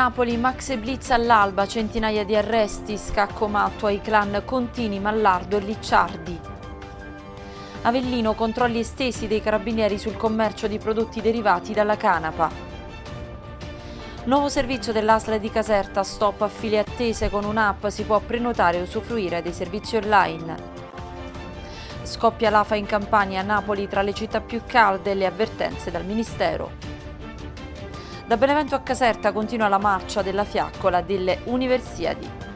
Napoli, Max e Blitz all'alba, centinaia di arresti, scacco matto ai clan Contini, Mallardo e Licciardi. Avellino, controlli estesi dei carabinieri sul commercio di prodotti derivati dalla canapa. Nuovo servizio dell'Asla di Caserta, stop a file attese con un'app, si può prenotare e usufruire dei servizi online. Scoppia l'AFA in Campania, Napoli tra le città più calde e le avvertenze dal Ministero. Da Benevento a Caserta continua la marcia della fiaccola delle Universiadi.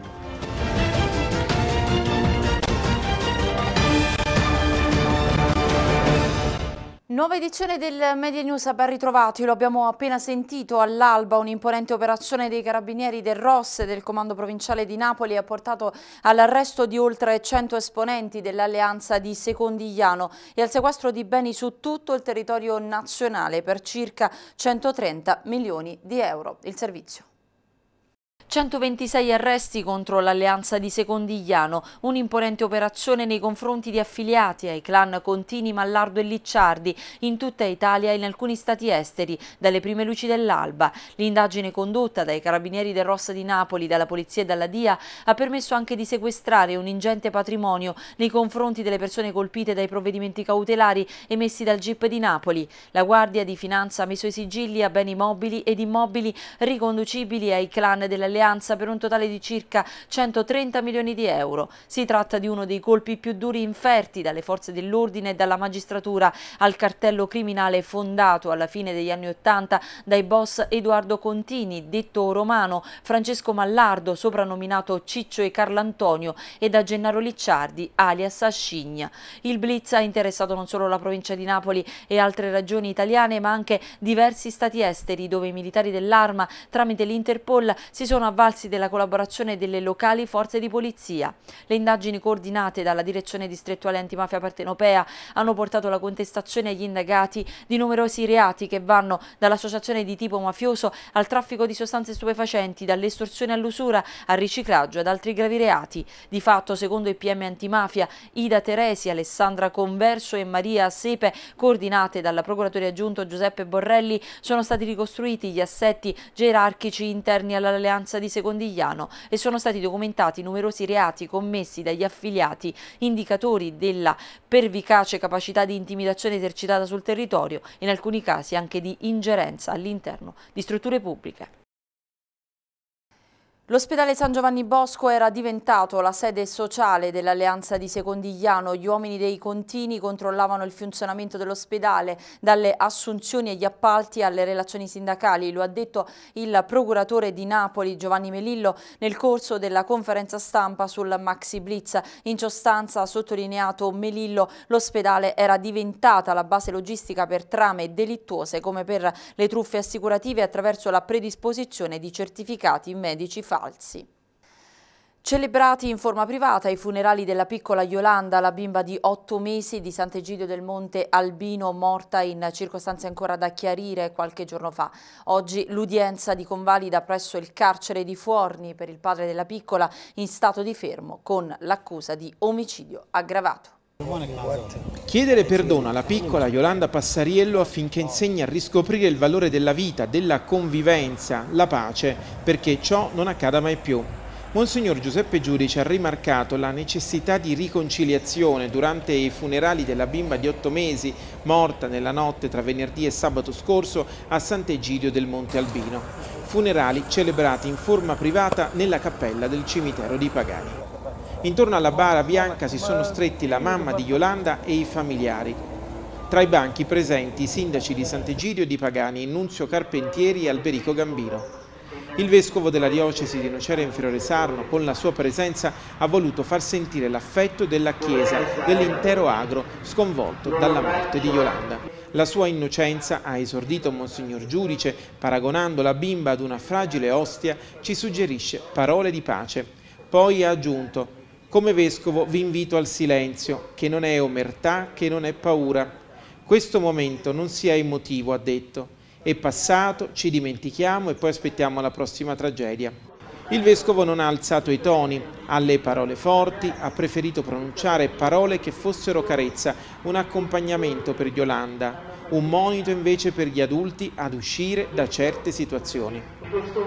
Nuova edizione del Media News a ben ritrovati, lo abbiamo appena sentito all'alba, un'imponente operazione dei carabinieri del ROS e del Comando Provinciale di Napoli ha portato all'arresto di oltre 100 esponenti dell'alleanza di Secondigliano e al sequestro di beni su tutto il territorio nazionale per circa 130 milioni di euro. Il servizio. 126 arresti contro l'alleanza di Secondigliano, un'imponente operazione nei confronti di affiliati ai clan Contini, Mallardo e Licciardi in tutta Italia e in alcuni stati esteri, dalle prime luci dell'alba. L'indagine condotta dai carabinieri del Rossa di Napoli, dalla Polizia e dalla DIA ha permesso anche di sequestrare un ingente patrimonio nei confronti delle persone colpite dai provvedimenti cautelari emessi dal GIP di Napoli. La Guardia di Finanza ha messo i sigilli a beni mobili ed immobili riconducibili ai clan dell'alleanza alleanza per un totale di circa 130 milioni di euro. Si tratta di uno dei colpi più duri inferti dalle forze dell'ordine e dalla magistratura al cartello criminale fondato alla fine degli anni Ottanta dai boss Edoardo Contini, detto romano, Francesco Mallardo, soprannominato Ciccio e Carlantonio e da Gennaro Licciardi, alias Ascigna. Il blitz ha interessato non solo la provincia di Napoli e altre regioni italiane, ma anche diversi stati esteri, dove i militari dell'arma, tramite l'Interpol, si sono avvalsi avvalsi della collaborazione delle locali forze di polizia. Le indagini coordinate dalla Direzione Distrettuale Antimafia Partenopea hanno portato alla contestazione agli indagati di numerosi reati che vanno dall'associazione di tipo mafioso al traffico di sostanze stupefacenti, dall'estorsione all'usura, al riciclaggio ad altri gravi reati. Di fatto, secondo i PM antimafia, Ida Teresi, Alessandra Converso e Maria Sepe, coordinate dalla Procuratore aggiunto Giuseppe Borrelli, sono stati ricostruiti gli assetti gerarchici interni all'alleanza di di Secondigliano e sono stati documentati numerosi reati commessi dagli affiliati, indicatori della pervicace capacità di intimidazione esercitata sul territorio, in alcuni casi anche di ingerenza all'interno di strutture pubbliche. L'ospedale San Giovanni Bosco era diventato la sede sociale dell'alleanza di Secondigliano. Gli uomini dei contini controllavano il funzionamento dell'ospedale, dalle assunzioni agli appalti alle relazioni sindacali. Lo ha detto il procuratore di Napoli Giovanni Melillo nel corso della conferenza stampa sul Maxi Blitz. In sostanza, ha sottolineato Melillo, l'ospedale era diventata la base logistica per trame delittuose come per le truffe assicurative attraverso la predisposizione di certificati medici falsi falsi. Celebrati in forma privata i funerali della piccola Yolanda, la bimba di otto mesi di Sant'Egidio del Monte Albino, morta in circostanze ancora da chiarire qualche giorno fa. Oggi l'udienza di convalida presso il carcere di Fuorni per il padre della piccola in stato di fermo con l'accusa di omicidio aggravato. Chiedere perdono alla piccola Yolanda Passariello affinché insegni a riscoprire il valore della vita, della convivenza, la pace, perché ciò non accada mai più. Monsignor Giuseppe Giudice ha rimarcato la necessità di riconciliazione durante i funerali della bimba di otto mesi, morta nella notte tra venerdì e sabato scorso a Sant'Egidio del Monte Albino. Funerali celebrati in forma privata nella cappella del cimitero di Pagani. Intorno alla bara bianca si sono stretti la mamma di Yolanda e i familiari. Tra i banchi presenti i sindaci di Sant'Egidio e di Pagani, Nunzio Carpentieri e Alberico Gambino. Il vescovo della diocesi di Nocera Inferiore Sarno, con la sua presenza, ha voluto far sentire l'affetto della Chiesa, dell'intero agro, sconvolto dalla morte di Yolanda. La sua innocenza, ha esordito Monsignor Giudice, paragonando la bimba ad una fragile ostia, ci suggerisce parole di pace. Poi ha aggiunto come vescovo vi invito al silenzio, che non è omertà, che non è paura. Questo momento non sia emotivo, ha detto. È passato, ci dimentichiamo e poi aspettiamo la prossima tragedia. Il vescovo non ha alzato i toni, alle parole forti ha preferito pronunciare parole che fossero carezza, un accompagnamento per Yolanda, un monito invece per gli adulti ad uscire da certe situazioni.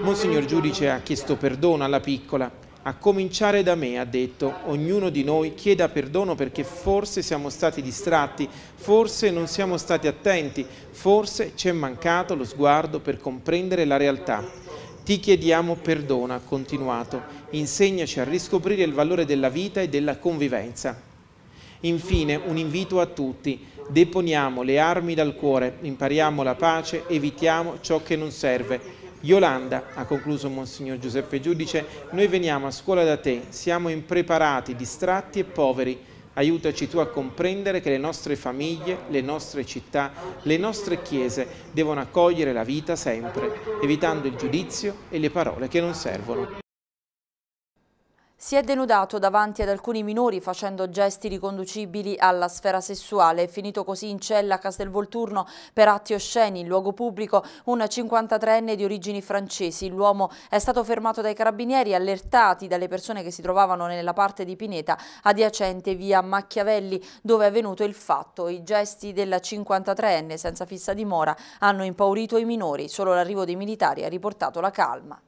Monsignor Giudice ha chiesto perdono alla piccola, a cominciare da me, ha detto, ognuno di noi chieda perdono perché forse siamo stati distratti, forse non siamo stati attenti, forse ci è mancato lo sguardo per comprendere la realtà. Ti chiediamo perdono, ha continuato, insegnaci a riscoprire il valore della vita e della convivenza. Infine, un invito a tutti, deponiamo le armi dal cuore, impariamo la pace, evitiamo ciò che non serve Yolanda, ha concluso Monsignor Giuseppe Giudice, noi veniamo a scuola da te, siamo impreparati, distratti e poveri. Aiutaci tu a comprendere che le nostre famiglie, le nostre città, le nostre chiese devono accogliere la vita sempre, evitando il giudizio e le parole che non servono. Si è denudato davanti ad alcuni minori facendo gesti riconducibili alla sfera sessuale. È finito così in cella a Castelvolturno per atti osceni in luogo pubblico un 53enne di origini francesi. L'uomo è stato fermato dai carabinieri allertati dalle persone che si trovavano nella parte di Pineta adiacente via Machiavelli dove è avvenuto il fatto. I gesti della 53enne senza fissa dimora hanno impaurito i minori. Solo l'arrivo dei militari ha riportato la calma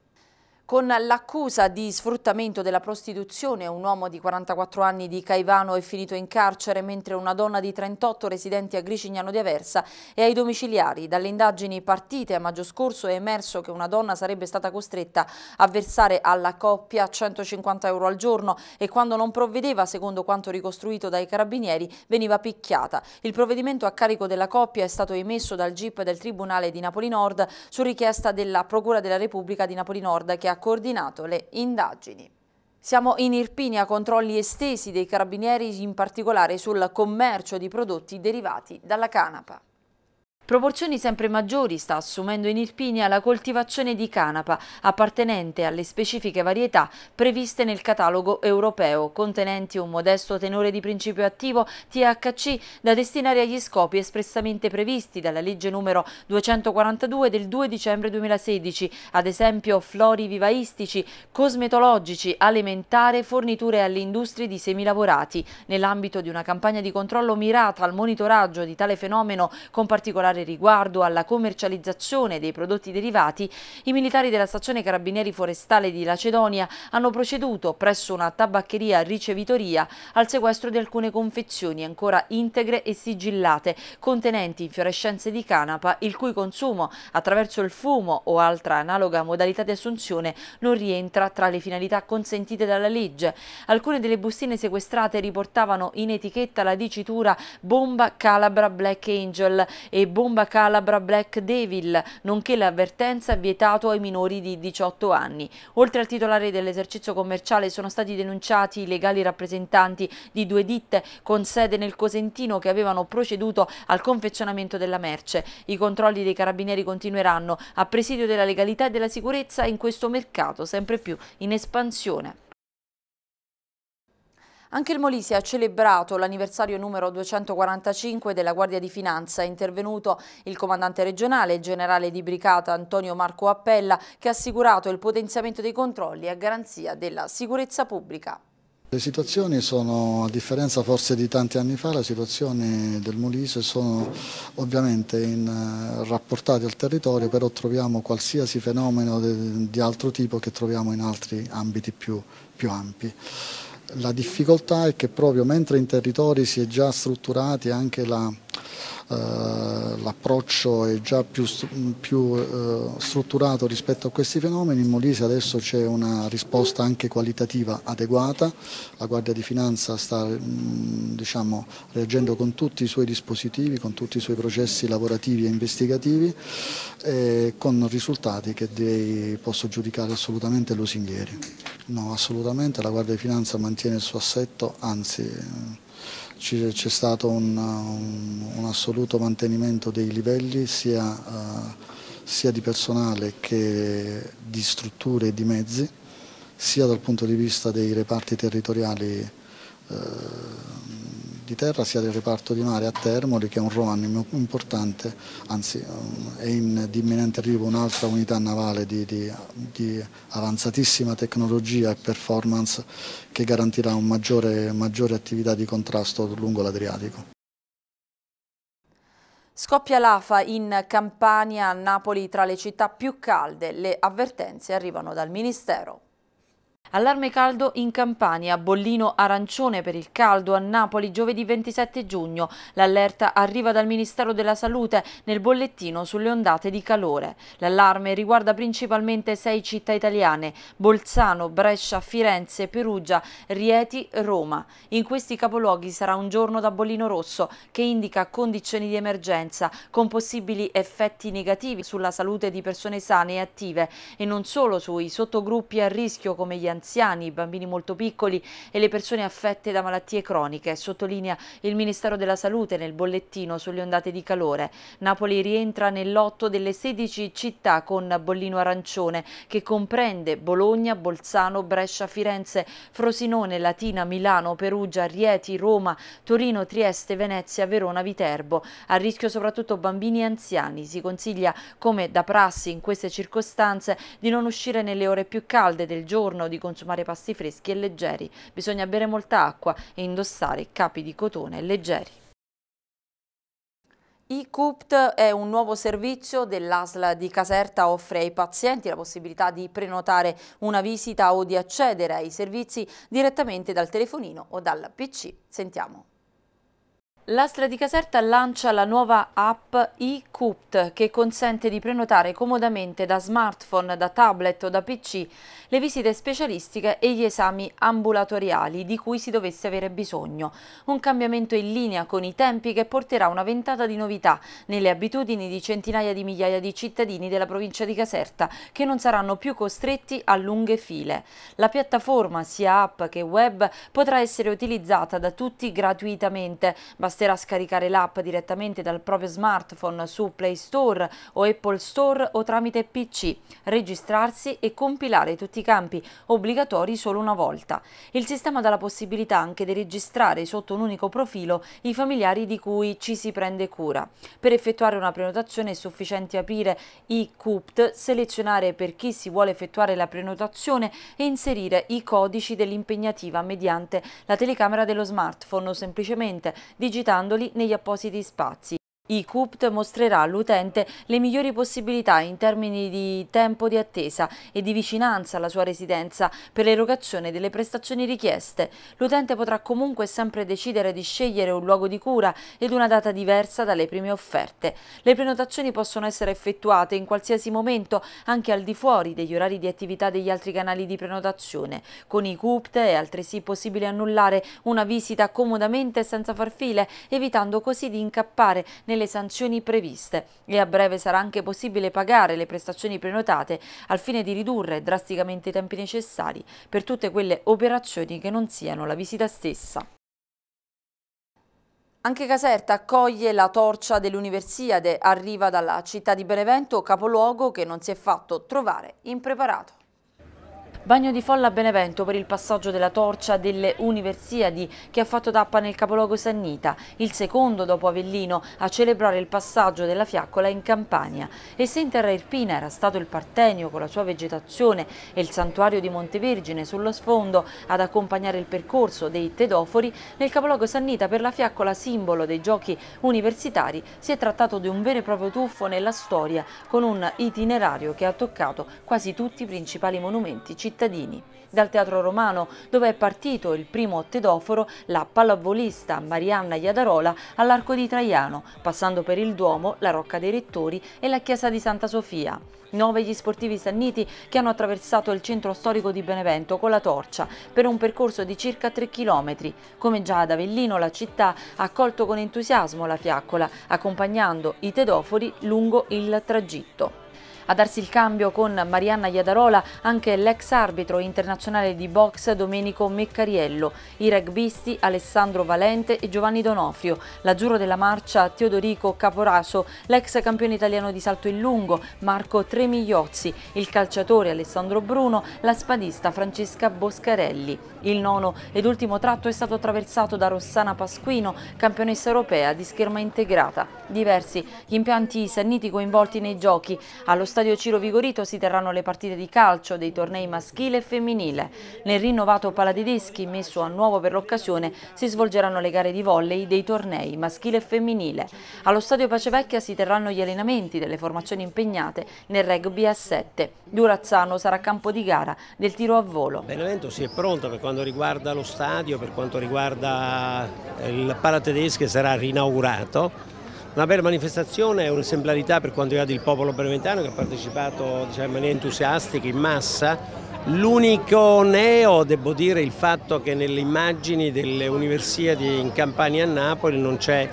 con l'accusa di sfruttamento della prostituzione. Un uomo di 44 anni di Caivano è finito in carcere, mentre una donna di 38 residenti a Gricignano di Aversa è ai domiciliari. Dalle indagini partite a maggio scorso è emerso che una donna sarebbe stata costretta a versare alla coppia 150 euro al giorno e quando non provvedeva, secondo quanto ricostruito dai carabinieri, veniva picchiata. Il provvedimento a carico della coppia è stato emesso dal GIP del Tribunale di Napoli Nord su richiesta della Procura della Repubblica di Napoli Nord che ha coordinato le indagini. Siamo in Irpinia, controlli estesi dei carabinieri in particolare sul commercio di prodotti derivati dalla canapa. Proporzioni sempre maggiori sta assumendo in Irpinia la coltivazione di canapa, appartenente alle specifiche varietà previste nel catalogo europeo, contenenti un modesto tenore di principio attivo THC da destinare agli scopi espressamente previsti dalla legge numero 242 del 2 dicembre 2016, ad esempio flori vivaistici, cosmetologici, alimentare, forniture alle industrie di semilavorati, nell'ambito di una campagna di controllo mirata al monitoraggio di tale fenomeno con particolare particolare riguardo alla commercializzazione dei prodotti derivati, i militari della stazione Carabinieri Forestale di Lacedonia hanno proceduto presso una tabaccheria ricevitoria al sequestro di alcune confezioni ancora integre e sigillate contenenti infiorescenze di canapa il cui consumo attraverso il fumo o altra analoga modalità di assunzione non rientra tra le finalità consentite dalla legge. Alcune delle bustine sequestrate riportavano in etichetta la dicitura bomba Calabra Black Angel e bomba bomba calabra Black Devil, nonché l'avvertenza vietato ai minori di 18 anni. Oltre al titolare dell'esercizio commerciale sono stati denunciati i legali rappresentanti di due ditte con sede nel Cosentino che avevano proceduto al confezionamento della merce. I controlli dei carabinieri continueranno a presidio della legalità e della sicurezza in questo mercato sempre più in espansione. Anche il Molise ha celebrato l'anniversario numero 245 della Guardia di Finanza. È intervenuto il comandante regionale, il generale di brigata Antonio Marco Appella, che ha assicurato il potenziamento dei controlli a garanzia della sicurezza pubblica. Le situazioni sono, a differenza forse di tanti anni fa, le situazioni del Molise sono ovviamente in, eh, rapportate al territorio, però troviamo qualsiasi fenomeno di, di altro tipo che troviamo in altri ambiti più, più ampi. La difficoltà è che proprio mentre in territori si è già strutturati anche la eh, l'approccio è già più, più eh, strutturato rispetto a questi fenomeni, in Molise adesso c'è una risposta anche qualitativa adeguata, la Guardia di Finanza sta mm, diciamo, reagendo con tutti i suoi dispositivi, con tutti i suoi processi lavorativi e investigativi, e con risultati che direi posso giudicare assolutamente lusinghieri. No, assolutamente la Guardia di Finanza mantiene il suo assetto, anzi c'è stato un, un, un, assoluto mantenimento dei livelli sia, uh, sia, di personale che di strutture e di mezzi, sia dal punto di vista dei reparti territoriali uh, di terra sia del reparto di mare a Termoli che è un ruolo importante, anzi è in di imminente arrivo un'altra unità navale di, di, di, avanzatissima tecnologia e performance che garantirà un maggiore, maggiore attività di contrasto lungo l'Adriatico. Scoppia l'AFA in Campania, Napoli tra le città più calde, le avvertenze arrivano dal Ministero. Allarme caldo in Campania, bollino arancione per il caldo a Napoli giovedì 27 giugno. L'allerta arriva dal Ministero della Salute nel bollettino sulle ondate di calore. L'allarme riguarda principalmente sei città italiane, Bolzano, Brescia, Firenze, Perugia, Rieti, Roma. In questi capoluoghi sarà un giorno da bollino rosso che indica condizioni di emergenza con possibili effetti negativi sulla salute di persone sane e attive e non solo sui sottogruppi a rischio come gli anziani, i bambini molto piccoli e le persone affette da malattie croniche, sottolinea il Ministero della Salute nel bollettino sulle ondate di calore. Napoli rientra nell'otto delle 16 città con bollino arancione che comprende Bologna, Bolzano, Brescia, Firenze, Frosinone, Latina, Milano, Perugia, Rieti, Roma, Torino, Trieste, Venezia, Verona, Viterbo. A rischio soprattutto bambini e anziani. Si consiglia, come da prassi in queste circostanze, di non uscire nelle ore più calde del giorno, di consumare pasti freschi e leggeri, bisogna bere molta acqua e indossare capi di cotone leggeri. ICUPT è un nuovo servizio dell'ASL di Caserta, offre ai pazienti la possibilità di prenotare una visita o di accedere ai servizi direttamente dal telefonino o dal PC. Sentiamo. L'Astra di Caserta lancia la nuova app eCooped che consente di prenotare comodamente da smartphone, da tablet o da PC le visite specialistiche e gli esami ambulatoriali di cui si dovesse avere bisogno. Un cambiamento in linea con i tempi che porterà una ventata di novità nelle abitudini di centinaia di migliaia di cittadini della provincia di Caserta che non saranno più costretti a lunghe file. La piattaforma, sia app che web, potrà essere utilizzata da tutti gratuitamente. Basta Basterà scaricare l'app direttamente dal proprio smartphone su Play Store o Apple Store o tramite PC, registrarsi e compilare tutti i campi, obbligatori solo una volta. Il sistema dà la possibilità anche di registrare sotto un unico profilo i familiari di cui ci si prende cura. Per effettuare una prenotazione è sufficiente aprire i CUPT, selezionare per chi si vuole effettuare la prenotazione e inserire i codici dell'impegnativa mediante la telecamera dello smartphone o semplicemente digitare digitandoli negli appositi spazi. ICUPT mostrerà all'utente le migliori possibilità in termini di tempo di attesa e di vicinanza alla sua residenza per l'erogazione delle prestazioni richieste. L'utente potrà comunque sempre decidere di scegliere un luogo di cura ed una data diversa dalle prime offerte. Le prenotazioni possono essere effettuate in qualsiasi momento anche al di fuori degli orari di attività degli altri canali di prenotazione. Con ICUPT è altresì possibile annullare una visita comodamente senza far file, evitando così di incappare nelle nelle sanzioni previste e a breve sarà anche possibile pagare le prestazioni prenotate al fine di ridurre drasticamente i tempi necessari per tutte quelle operazioni che non siano la visita stessa. Anche Caserta accoglie la torcia dell'Universiade, arriva dalla città di Benevento, capoluogo che non si è fatto trovare impreparato. Bagno di folla a Benevento per il passaggio della torcia delle Universiadi che ha fatto tappa nel capoluogo Sannita, il secondo dopo Avellino a celebrare il passaggio della fiaccola in Campania. E se in terra irpina era stato il Partenio con la sua vegetazione e il santuario di Montevergine sullo sfondo ad accompagnare il percorso dei tedofori, nel capoluogo Sannita per la fiaccola simbolo dei giochi universitari si è trattato di un vero e proprio tuffo nella storia con un itinerario che ha toccato quasi tutti i principali monumenti cittadini cittadini. Dal Teatro Romano, dove è partito il primo tedoforo, la pallavolista Marianna Iadarola all'Arco di Traiano, passando per il Duomo, la Rocca dei Rettori e la Chiesa di Santa Sofia. Nove gli sportivi sanniti che hanno attraversato il centro storico di Benevento con la torcia per un percorso di circa 3 km. Come già ad Avellino la città ha accolto con entusiasmo la fiaccola, accompagnando i tedofori lungo il tragitto. A darsi il cambio con Marianna Iadarola anche l'ex arbitro internazionale di box Domenico Meccariello, i rugbisti Alessandro Valente e Giovanni Donofrio, l'azzurro della marcia Teodorico Caporaso, l'ex campione italiano di salto in lungo Marco Tremigliozzi, il calciatore Alessandro Bruno, la spadista Francesca Boscarelli. Il nono ed ultimo tratto è stato attraversato da Rossana Pasquino, campionessa europea di scherma integrata. Diversi gli impianti sanniti coinvolti nei giochi. Allo stato stadio Ciro Vigorito si terranno le partite di calcio dei tornei maschile e femminile. Nel rinnovato Paladideschi, messo a nuovo per l'occasione, si svolgeranno le gare di volley dei tornei maschile e femminile. Allo stadio Pacevecchia si terranno gli allenamenti delle formazioni impegnate nel rugby a 7. Durazzano sarà campo di gara del tiro a volo. Benevento si è pronto per quanto riguarda lo stadio, per quanto riguarda il Palatedeschi sarà rinaugurato una bella manifestazione, un'esemplarità per quanto riguarda il popolo brementano che ha partecipato diciamo, in maniera entusiastica, in massa. L'unico neo, devo dire, è il fatto che nelle immagini delle università in Campania e Napoli non c'è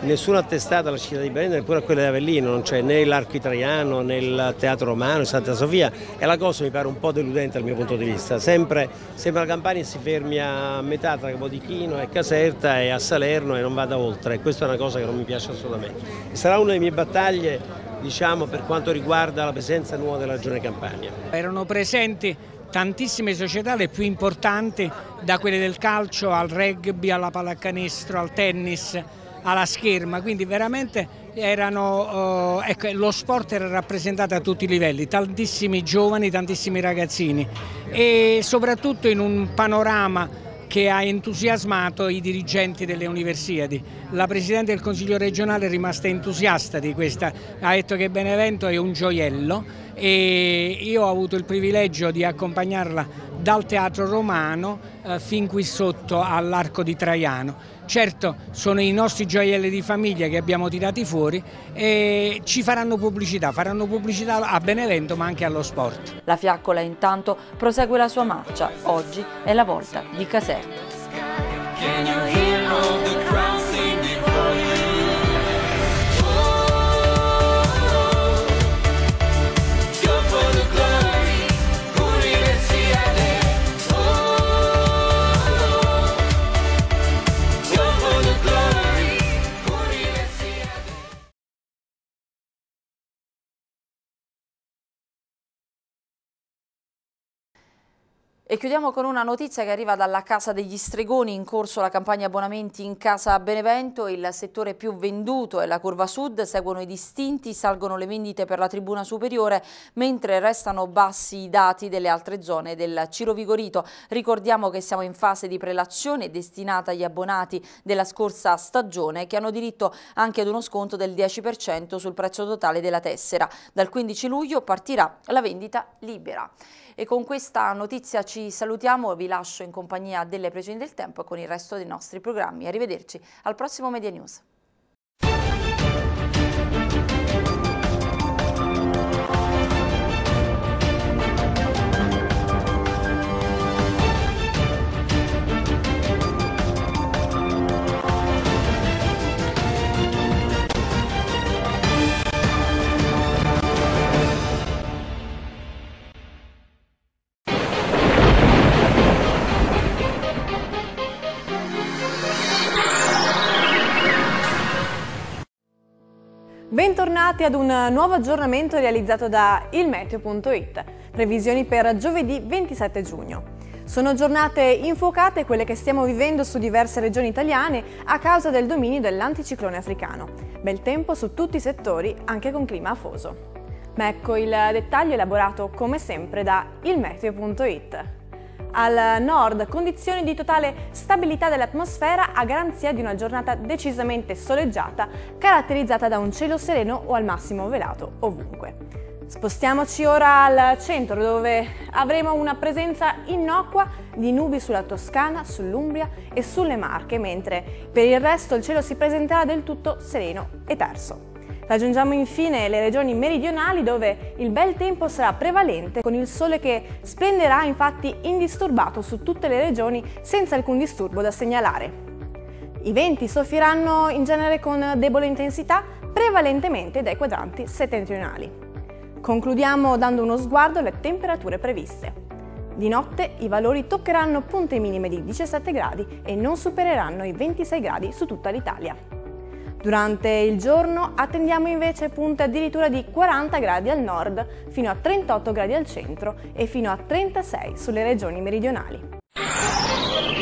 Nessuno attestato alla città di Berlino, neppure a quella di Avellino, non c'è né l'arco italiano né il teatro romano, Santa Sofia e la cosa mi pare un po' deludente dal mio punto di vista. Sempre, sempre la Campania si fermi a metà tra Capodichino e Caserta e a Salerno e non vada oltre e questa è una cosa che non mi piace assolutamente. Sarà una delle mie battaglie diciamo, per quanto riguarda la presenza nuova della Regione Campania. Erano presenti tantissime società le più importanti, da quelle del calcio al rugby, alla pallacanestro, al tennis, alla scherma, quindi veramente erano, eh, ecco, lo sport era rappresentato a tutti i livelli, tantissimi giovani, tantissimi ragazzini e soprattutto in un panorama che ha entusiasmato i dirigenti delle Universiadi. La Presidente del Consiglio regionale è rimasta entusiasta di questa, ha detto che Benevento è un gioiello e io ho avuto il privilegio di accompagnarla dal Teatro Romano eh, fin qui sotto all'Arco di Traiano Certo sono i nostri gioielli di famiglia che abbiamo tirati fuori e ci faranno pubblicità, faranno pubblicità a Benevento ma anche allo sport. La fiaccola intanto prosegue la sua marcia, oggi è la volta di Caserta. Can you hear all the E chiudiamo con una notizia che arriva dalla Casa degli Stregoni, in corso la campagna abbonamenti in Casa Benevento, il settore più venduto è la curva sud, seguono i distinti, salgono le vendite per la tribuna superiore, mentre restano bassi i dati delle altre zone del Ciro Vigorito. Ricordiamo che siamo in fase di prelazione destinata agli abbonati della scorsa stagione che hanno diritto anche ad uno sconto del 10% sul prezzo totale della tessera. Dal 15 luglio partirà la vendita libera. E con questa notizia ci salutiamo, vi lascio in compagnia delle precedenti del tempo e con il resto dei nostri programmi. Arrivederci al prossimo Media News. bentornati ad un eh, nuovo aggiornamento realizzato da ilmeteo.it. Previsioni per giovedì 27 giugno. Sono giornate infuocate quelle che stiamo vivendo su diverse regioni italiane a causa del dominio dell'anticiclone africano. Bel tempo su tutti i settori, anche con clima afoso. Ma ecco il eh, dettaglio elaborato come sempre da ilmeteo.it. Al nord condizioni di totale stabilità dell'atmosfera a garanzia di una giornata decisamente soleggiata, caratterizzata da un cielo sereno o al massimo velato ovunque. Spostiamoci ora al centro dove avremo una presenza innocua di nubi sulla Toscana, sull'Umbria e sulle Marche, mentre per il resto il cielo si presenterà del tutto sereno e terso. Raggiungiamo infine le regioni meridionali dove il bel tempo sarà prevalente con il sole che splenderà infatti indisturbato su tutte le regioni senza alcun disturbo da segnalare. I venti soffieranno in genere con debole intensità prevalentemente dai quadranti settentrionali. Concludiamo dando uno sguardo alle temperature previste. Di notte i valori toccheranno punte minime di 17 gradi e non supereranno i 26 gradi su tutta l'Italia. Durante il giorno attendiamo invece punte addirittura di 40 gradi al nord, fino a 38 gradi al centro e fino a 36 sulle regioni meridionali.